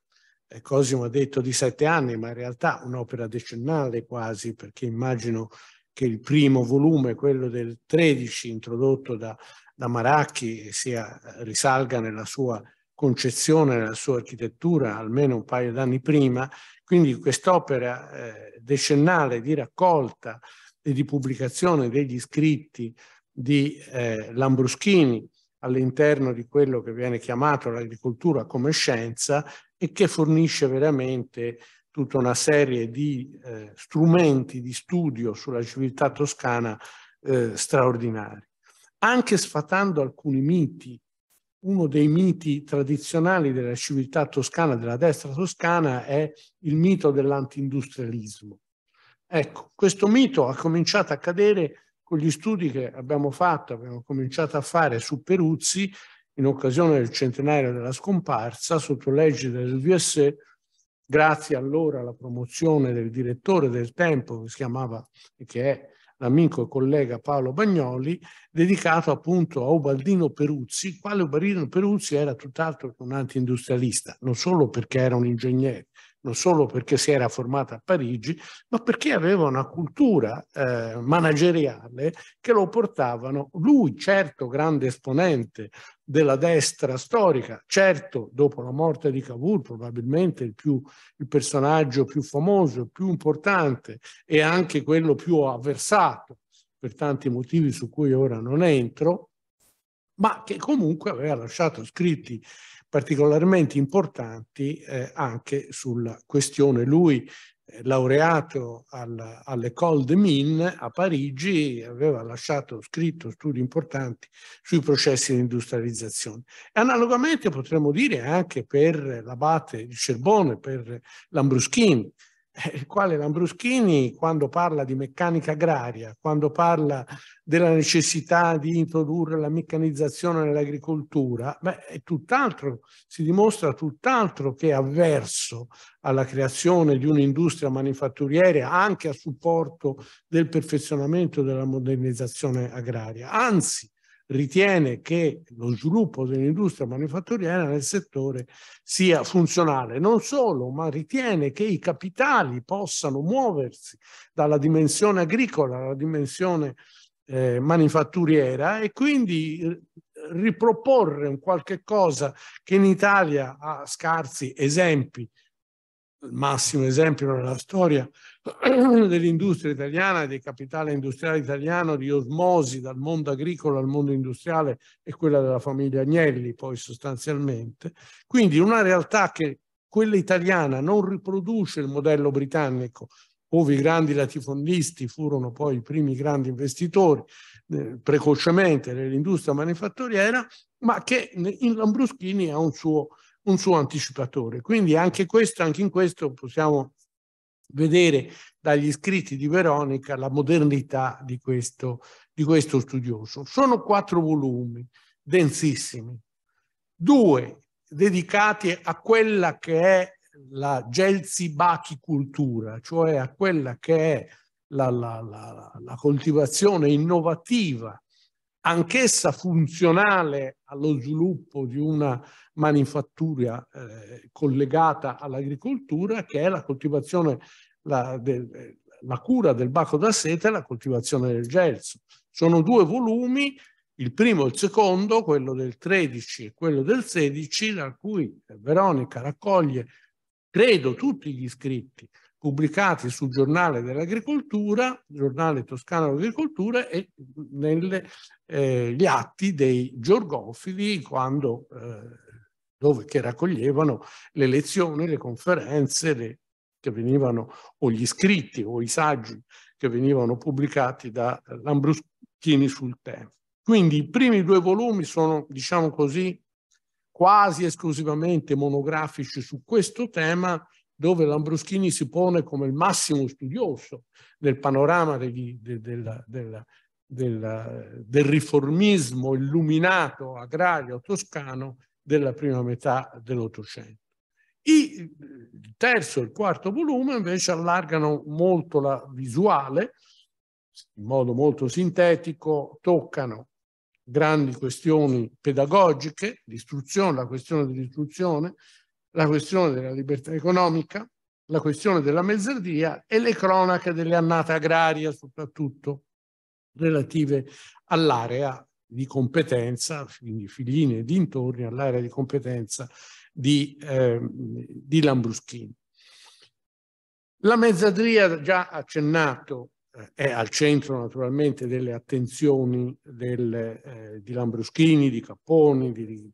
eh, Cosimo ha detto di sette anni, ma in realtà un'opera decennale quasi, perché immagino che il primo volume, quello del 13 introdotto da, da Maracchi, sia, risalga nella sua concezione, nella sua architettura almeno un paio d'anni prima, quindi quest'opera eh, decennale di raccolta e di pubblicazione degli scritti di eh, Lambruschini all'interno di quello che viene chiamato l'agricoltura come scienza e che fornisce veramente tutta una serie di eh, strumenti di studio sulla civiltà toscana eh, straordinari. Anche sfatando alcuni miti, uno dei miti tradizionali della civiltà toscana, della destra toscana, è il mito dell'antiindustrialismo. Ecco, questo mito ha cominciato a cadere con gli studi che abbiamo fatto, abbiamo cominciato a fare su Peruzzi in occasione del centenario della scomparsa sotto legge del VS, grazie allora alla promozione del direttore del tempo che si chiamava e che è l'amico e collega Paolo Bagnoli, dedicato appunto a Ubaldino Peruzzi, quale Ubaldino Peruzzi era tutt'altro che un anti-industrialista, non solo perché era un ingegnere, non solo perché si era formata a Parigi, ma perché aveva una cultura eh, manageriale che lo portavano, lui certo grande esponente della destra storica, certo dopo la morte di Cavour probabilmente il, più, il personaggio più famoso, più importante e anche quello più avversato per tanti motivi su cui ora non entro, ma che comunque aveva lasciato scritti particolarmente importanti eh, anche sulla questione. Lui, eh, laureato al, all'École de Mines a Parigi, aveva lasciato scritto studi importanti sui processi di industrializzazione. Analogamente potremmo dire anche per l'abate di Cerbone, per l'Ambruschini, il quale Lambruschini, quando parla di meccanica agraria, quando parla della necessità di introdurre la meccanizzazione nell'agricoltura, è tutt'altro, si dimostra tutt'altro che avverso alla creazione di un'industria manifatturiera anche a supporto del perfezionamento della modernizzazione agraria. Anzi, ritiene che lo sviluppo dell'industria manifatturiera nel settore sia funzionale. Non solo, ma ritiene che i capitali possano muoversi dalla dimensione agricola alla dimensione eh, manifatturiera e quindi eh, riproporre un qualche cosa che in Italia ha scarsi esempi, il massimo esempio nella storia [CLEARS THROAT] dell'industria italiana e del capitale industriale italiano di osmosi dal mondo agricolo al mondo industriale e quella della famiglia Agnelli poi sostanzialmente. Quindi una realtà che quella italiana non riproduce il modello britannico, ove i grandi latifondisti furono poi i primi grandi investitori eh, precocemente nell'industria manifatturiera, ma che in Lambruschini ha un suo, un suo anticipatore. Quindi anche questo, anche in questo possiamo vedere dagli scritti di Veronica la modernità di questo, di questo studioso. Sono quattro volumi densissimi, due dedicati a quella che è la Gelsi-Bachi cultura, cioè a quella che è la, la, la, la coltivazione innovativa anch'essa funzionale allo sviluppo di una manifattura eh, collegata all'agricoltura, che è la coltivazione, la, de, la cura del baco da seta e la coltivazione del gelso. Sono due volumi, il primo e il secondo, quello del 13 e quello del 16, da cui Veronica raccoglie, credo, tutti gli scritti pubblicati sul giornale dell'agricoltura, giornale toscano dell'agricoltura e negli eh, atti dei giorgofili quando, eh, dove, che raccoglievano le lezioni, le conferenze le, che venivano, o gli scritti o i saggi che venivano pubblicati da Lambruschini sul tema. Quindi i primi due volumi sono, diciamo così, quasi esclusivamente monografici su questo tema, dove Lambruschini si pone come il massimo studioso del panorama degli, de, della, della, della, del riformismo illuminato agrario toscano della prima metà dell'Ottocento. Il terzo e il quarto volume invece allargano molto la visuale, in modo molto sintetico, toccano grandi questioni pedagogiche, l'istruzione, la questione dell'istruzione, la questione della libertà economica, la questione della mezzadria e le cronache delle annate agrarie, soprattutto relative all'area di competenza, quindi figline e dintorni all'area di competenza di, eh, di Lambruschini. La mezzadria, già accennato, eh, è al centro naturalmente delle attenzioni del, eh, di Lambruschini, di Capponi, di,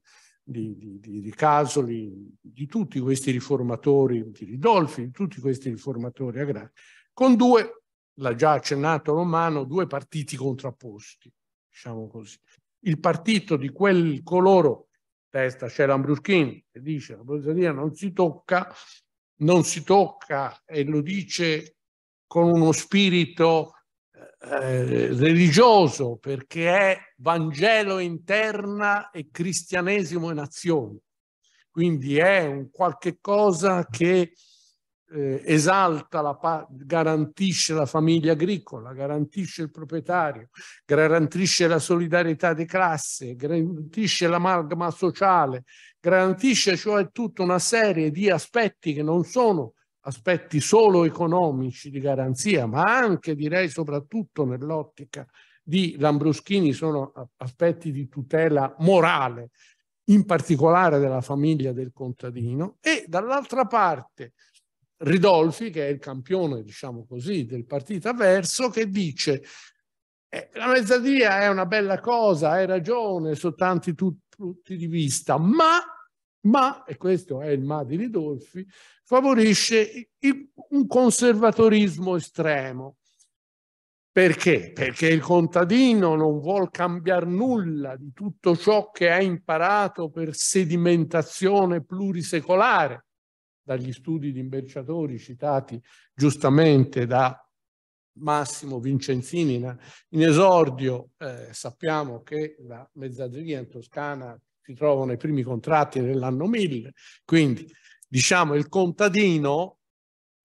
di, di, di, Casoli, di tutti questi riformatori, di Ridolfi, di tutti questi riformatori agrari, con due, l'ha già accennato Romano, due partiti contrapposti, diciamo così. Il partito di quel coloro, testa c'è Lambruschini, che dice la borghesia non si tocca, non si tocca e lo dice con uno spirito eh, religioso perché è Vangelo interna e cristianesimo in azione. Quindi è un qualche cosa che eh, esalta, la garantisce la famiglia agricola, garantisce il proprietario, garantisce la solidarietà di classe, garantisce l'amalgama sociale, garantisce cioè tutta una serie di aspetti che non sono aspetti solo economici di garanzia, ma anche direi soprattutto nell'ottica di Lambruschini sono aspetti di tutela morale, in particolare della famiglia del contadino, e dall'altra parte Ridolfi, che è il campione, diciamo così, del partito avverso, che dice eh, la mezzadria è una bella cosa, hai ragione, soltanto tu, punti di vista, ma ma, e questo è il ma di Ridolfi, favorisce un conservatorismo estremo. Perché? Perché il contadino non vuole cambiare nulla di tutto ciò che ha imparato per sedimentazione plurisecolare dagli studi di Imberciatori citati giustamente da Massimo Vincenzini in, esordio. Eh, sappiamo che la mezzadria in Toscana si trovano i primi contratti nell'anno 1000, quindi diciamo il contadino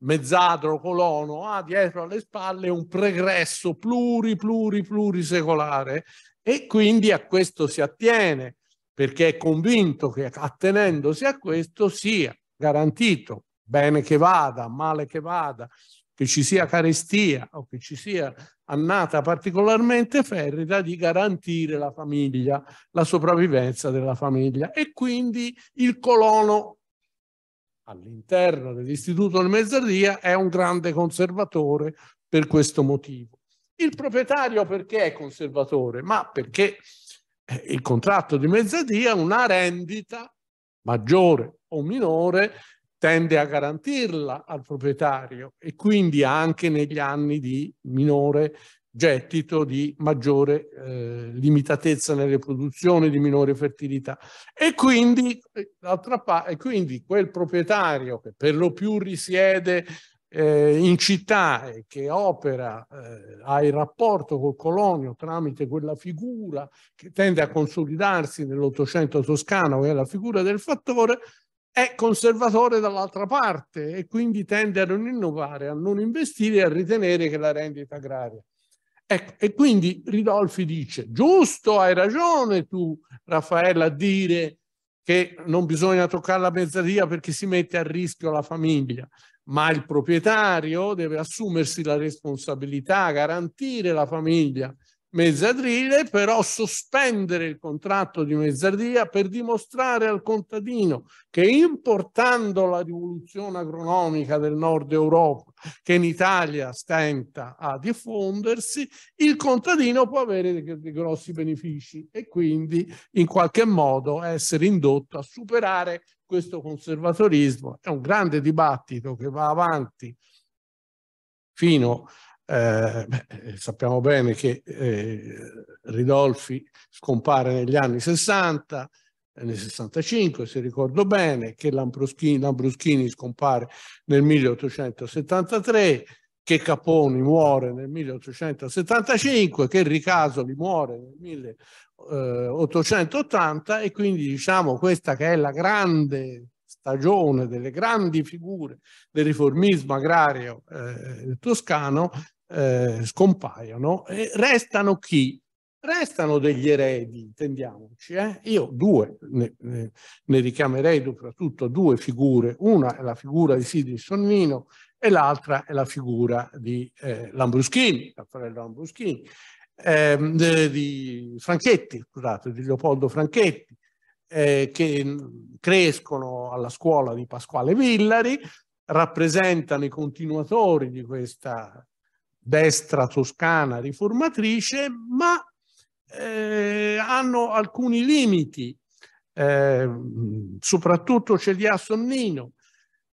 mezzadro colono ha dietro alle spalle un pregresso pluri pluri plurisecolare e quindi a questo si attiene perché è convinto che attenendosi a questo sia garantito bene che vada, male che vada, che ci sia carestia o che ci sia annata particolarmente ferrida di garantire la famiglia, la sopravvivenza della famiglia e quindi il colono all'interno dell'istituto del mezzardia è un grande conservatore per questo motivo. Il proprietario perché è conservatore? Ma perché eh, il contratto di mezzadia è una rendita maggiore o minore tende a garantirla al proprietario e quindi anche negli anni di minore gettito, di maggiore eh, limitatezza nelle produzioni, di minore fertilità. E quindi, eh, e quindi quel proprietario che per lo più risiede eh, in città e che opera, eh, ha il rapporto col colonio tramite quella figura che tende a consolidarsi nell'Ottocento toscano, che è la figura del fattore, è conservatore dall'altra parte e quindi tende a non innovare, a non investire e a ritenere che la rendita agraria. Ecco, e quindi Ridolfi dice, giusto, hai ragione tu, Raffaella, a dire che non bisogna toccare la mezzaria perché si mette a rischio la famiglia, ma il proprietario deve assumersi la responsabilità, garantire la famiglia mezzadrile, però sospendere il contratto di mezzadria per dimostrare al contadino che importando la rivoluzione agronomica del nord Europa, che in Italia stenta a diffondersi, il contadino può avere dei, grossi benefici e quindi in qualche modo essere indotto a superare questo conservatorismo. È un grande dibattito che va avanti fino a eh, eh, sappiamo bene che eh, Ridolfi scompare negli anni 60, nel 65 se ricordo bene, che Lambruschini, Lambruschini scompare nel 1873, che Caponi muore nel 1875, che Ricasoli muore nel 1880 eh, e quindi diciamo questa che è la grande stagione delle grandi figure del riformismo agrario eh, toscano eh, scompaiono, e restano chi? Restano degli eredi, intendiamoci. Eh? Io due, ne, ne, ne, richiamerei soprattutto due figure. Una è la figura di Sidney Sonnino e l'altra è la figura di eh, Lambruschini, Raffaello Lambruschini, eh, di Franchetti, scusate, di Leopoldo Franchetti, eh, che mm, crescono alla scuola di Pasquale Villari, rappresentano i continuatori di questa destra toscana riformatrice, ma eh, hanno alcuni limiti, eh, soprattutto ce li ha Sonnino,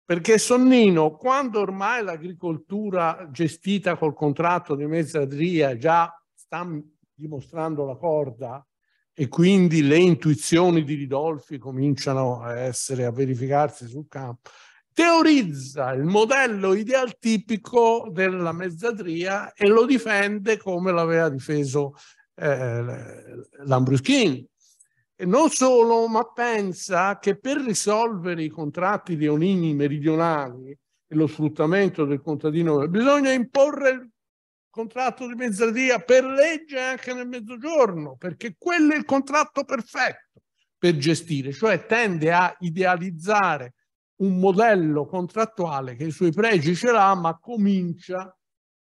perché Sonnino, quando ormai l'agricoltura gestita col contratto di mezzadria già sta dimostrando la corda e quindi le intuizioni di Ridolfi cominciano a, essere, a verificarsi sul campo, teorizza il modello idealtipico della mezzadria e lo difende come l'aveva difeso eh, Lambruschini. E non solo, ma pensa che per risolvere i contratti di onini meridionali e lo sfruttamento del contadino bisogna imporre il contratto di mezzadria per legge anche nel mezzogiorno, perché quello è il contratto perfetto per gestire, cioè tende a idealizzare un modello contrattuale che i suoi pregi ce l'ha, ma comincia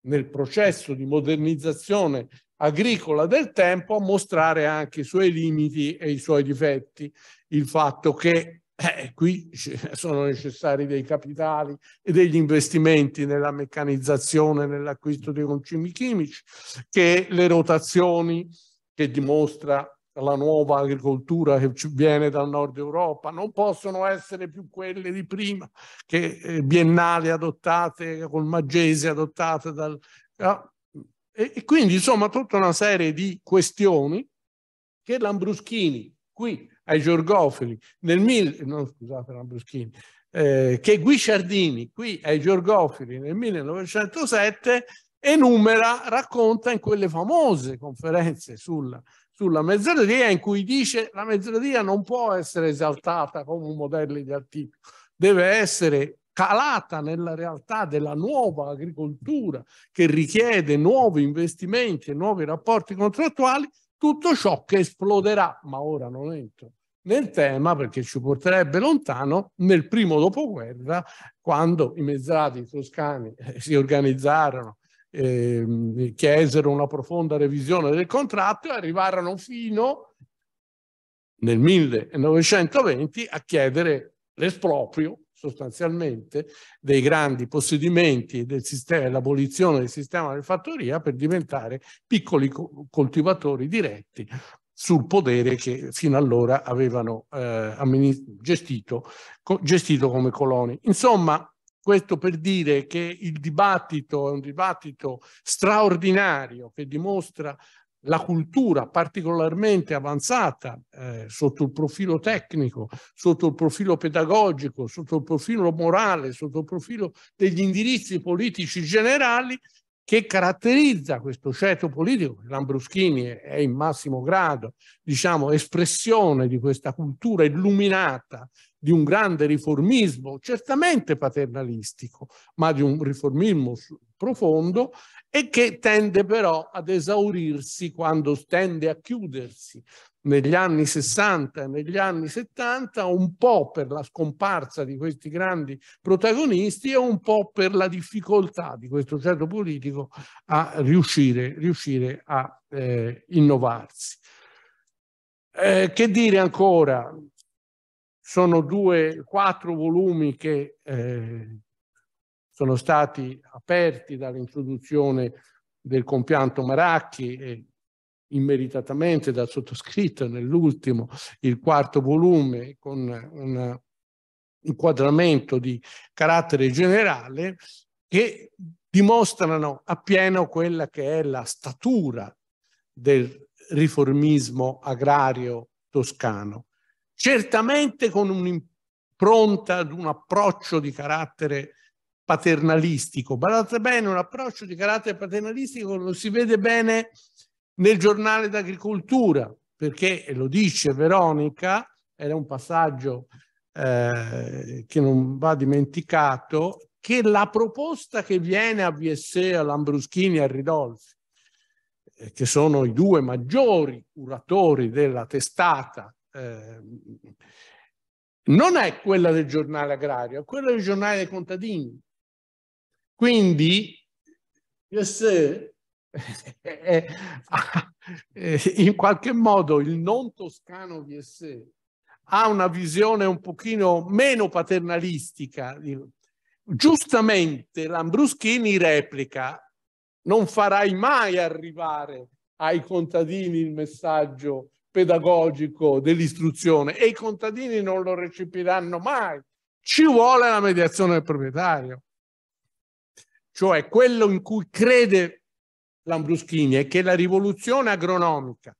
nel processo di modernizzazione agricola del tempo a mostrare anche i suoi limiti e i suoi difetti, il fatto che eh, qui [LAUGHS] sono necessari dei capitali e degli investimenti nella meccanizzazione, nell'acquisto dei concimi chimici, che le rotazioni che dimostra la nuova agricoltura che viene dal nord Europa, non possono essere più quelle di prima, che eh, biennali adottate col magese adottate dal... Ah, e, e quindi insomma tutta una serie di questioni che Lambruschini qui ai Giorgofili nel mille, no, scusate Lambruschini, eh, che Guisciardini qui ai Giorgofili nel 1907 enumera, racconta in quelle famose conferenze sulla sulla mezzarodia in cui dice la mezzarodia non può essere esaltata come un modello ideativo, deve essere calata nella realtà della nuova agricoltura che richiede nuovi investimenti e nuovi rapporti contrattuali, tutto ciò che esploderà, ma ora non entro nel tema perché ci porterebbe lontano nel primo dopoguerra quando i mezzati toscani eh, si organizzarono eh, chiesero una profonda revisione del contratto e arrivarono fino nel 1920 a chiedere l'esproprio sostanzialmente dei grandi possedimenti del sistema, l'abolizione del sistema di fattoria per diventare piccoli co coltivatori diretti sul potere che fino allora avevano eh, gestito, co gestito come coloni. Insomma, questo per dire che il dibattito è un dibattito straordinario che dimostra la cultura particolarmente avanzata eh, sotto il profilo tecnico, sotto il profilo pedagogico, sotto il profilo morale, sotto il profilo degli indirizzi politici generali che caratterizza questo ceto politico, Lambruschini è in massimo grado, diciamo, espressione di questa cultura illuminata di un grande riformismo, certamente paternalistico, ma di un riformismo profondo e che tende però ad esaurirsi quando tende a chiudersi negli anni 60 e negli anni 70, un po' per la scomparsa di questi grandi protagonisti e un po' per la difficoltà di questo centro politico a riuscire, riuscire a eh, innovarsi. Eh, che dire ancora? Sono due, quattro volumi che eh, sono stati aperti dall'introduzione del compianto Maracchi e immeritatamente dal sottoscritto nell'ultimo, il quarto volume, con un inquadramento di carattere generale che dimostrano appieno quella che è la statura del riformismo agrario toscano, certamente con un'impronta ad un approccio di carattere paternalistico. Badate bene, un approccio di carattere paternalistico lo si vede bene nel giornale d'agricoltura, perché, lo dice Veronica, era un passaggio eh, che non va dimenticato, che la proposta che viene a VSE, a Lambruschini e a Ridolfi, eh, che sono i due maggiori curatori della testata, eh, non è quella del giornale agrario, è quella del giornale dei contadini, quindi, se, [LAUGHS] eh, eh, [LAUGHS] eh, in qualche modo il non toscano VSE ha una visione un pochino meno paternalistica. Giustamente Lambruschini replica, non farai mai arrivare ai contadini il messaggio pedagogico dell'istruzione e i contadini non lo recepiranno mai. Ci vuole la mediazione del proprietario cioè quello in cui crede Lambruschini è che la rivoluzione agronomica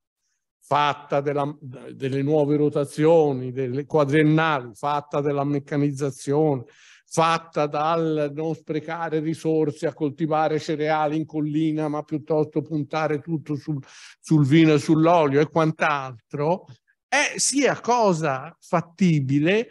fatta della, delle nuove rotazioni, delle quadriennali, fatta della meccanizzazione, fatta dal non sprecare risorse a coltivare cereali in collina, ma piuttosto puntare tutto sul, sul vino e sull'olio e quant'altro, è sia cosa fattibile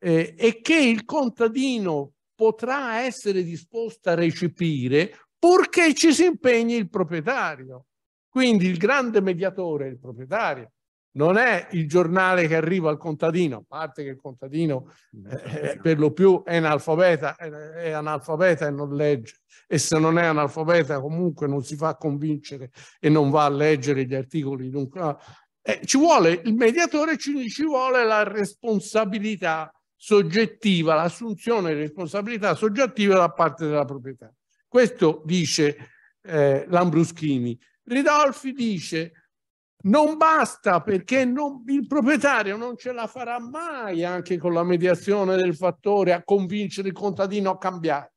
eh, e che il contadino potrà essere disposta a recepire purché ci si impegni il proprietario. Quindi il grande mediatore è il proprietario, non è il giornale che arriva al contadino, a parte che il contadino eh, eh per lo più è analfabeta, è, è analfabeta e non legge, e se non è analfabeta comunque non si fa convincere e non va a leggere gli articoli. Dunque, eh, ci vuole il mediatore, ci, ci vuole la responsabilità soggettiva, l'assunzione di responsabilità soggettiva da parte della proprietà. Questo dice eh, Lambruschini. Ridolfi dice non basta perché non, il proprietario non ce la farà mai anche con la mediazione del fattore a convincere il contadino a cambiare.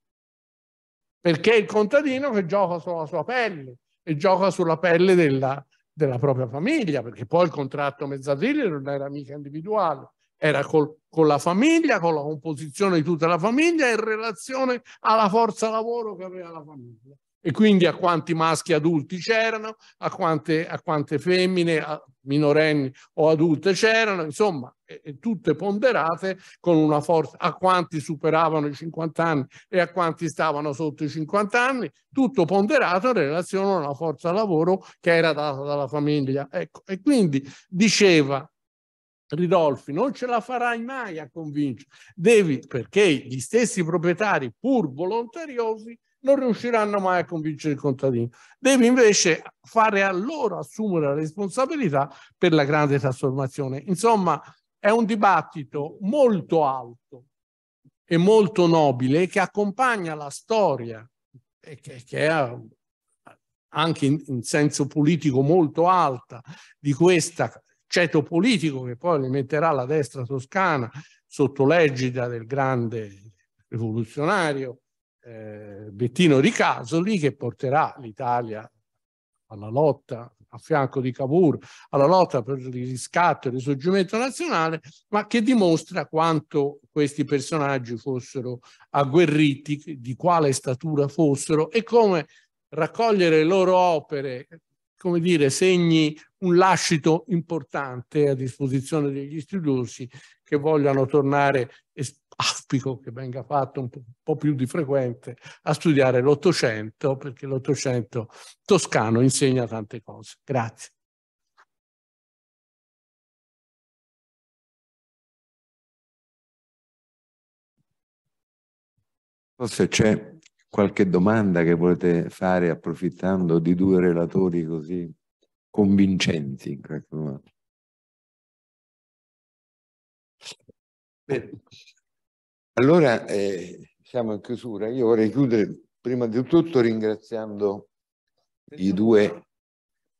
Perché è il contadino che gioca sulla sua pelle e gioca sulla pelle della, della propria famiglia, perché poi il contratto mezzadrile non era mica individuale, era col, con la famiglia, con la composizione di tutta la famiglia in relazione alla forza lavoro che aveva la famiglia e quindi a quanti maschi adulti c'erano, a quante, a quante femmine a minorenni o adulte c'erano, insomma, e, e tutte ponderate con una forza, a quanti superavano i 50 anni e a quanti stavano sotto i 50 anni, tutto ponderato in relazione alla forza lavoro che era data dalla famiglia. Ecco, e quindi diceva Ridolfi, non ce la farai mai a convincere, devi, perché gli stessi proprietari, pur volontariosi, non riusciranno mai a convincere il contadino. Devi invece fare a loro assumere la responsabilità per la grande trasformazione. Insomma, è un dibattito molto alto e molto nobile che accompagna la storia e che, che è anche in, in, senso politico molto alta di questa ceto politico che poi alimenterà la destra toscana sotto l'egida del grande rivoluzionario eh, Bettino Ricasoli che porterà l'Italia alla lotta a fianco di Cavour, alla lotta per il riscatto e il risorgimento nazionale, ma che dimostra quanto questi personaggi fossero agguerriti, di quale statura fossero e come raccogliere le loro opere come dire, segni un lascito importante a disposizione degli studiosi che vogliano tornare, e auspico che venga fatto un po' più di frequente, a studiare l'Ottocento, perché l'Ottocento toscano insegna tante cose. Grazie. Forse c'è qualche domanda che volete fare approfittando di due relatori così convincenti in qualche modo. Beh, allora eh, siamo in chiusura. Io vorrei chiudere prima di tutto ringraziando i due,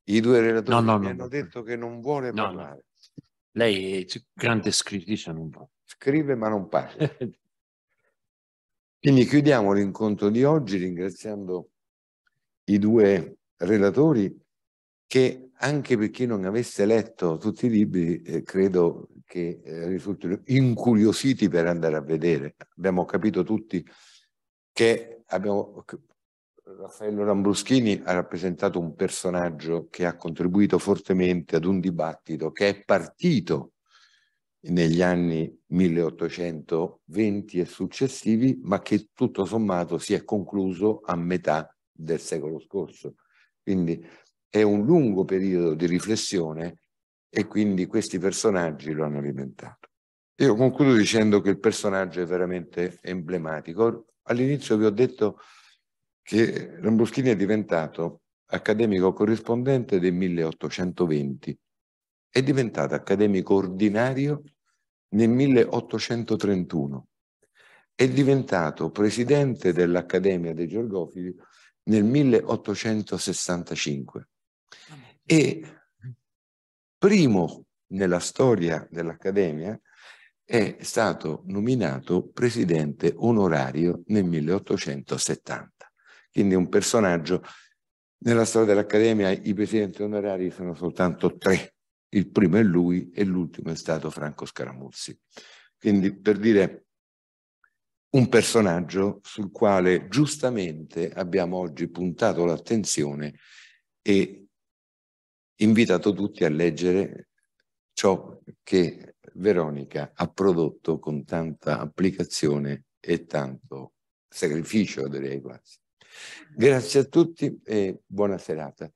i due relatori no, no, che no, hanno detto che non vuole parlare. Lei è grande scrittrice, non parla. Scrive ma non parla. [LAUGHS] Quindi chiudiamo l'incontro di oggi ringraziando i due relatori che anche per chi non avesse letto tutti i libri eh, credo che eh, risultino incuriositi per andare a vedere. Abbiamo capito tutti che abbiamo, Raffaello Lambruschini ha rappresentato un personaggio che ha contribuito fortemente ad un dibattito che è partito negli anni 1820 e successivi, ma che tutto sommato si è concluso a metà del secolo scorso. Quindi è un lungo periodo di riflessione e quindi questi personaggi lo hanno alimentato. Io concludo dicendo che il personaggio è veramente emblematico. All'inizio vi ho detto che Lamboschini è diventato accademico corrispondente del 1820 è diventato accademico ordinario nel 1831, è diventato presidente dell'Accademia dei Georgofili nel 1865 e primo nella storia dell'Accademia è stato nominato presidente onorario nel 1870. Quindi un personaggio, nella storia dell'Accademia i presidenti onorari sono soltanto tre, il primo è lui e l'ultimo è stato Franco Scaramuzzi. Quindi per dire un personaggio sul quale giustamente abbiamo oggi puntato l'attenzione e invitato tutti a leggere ciò che Veronica ha prodotto con tanta applicazione e tanto sacrificio, direi quasi. Grazie a tutti e buona serata.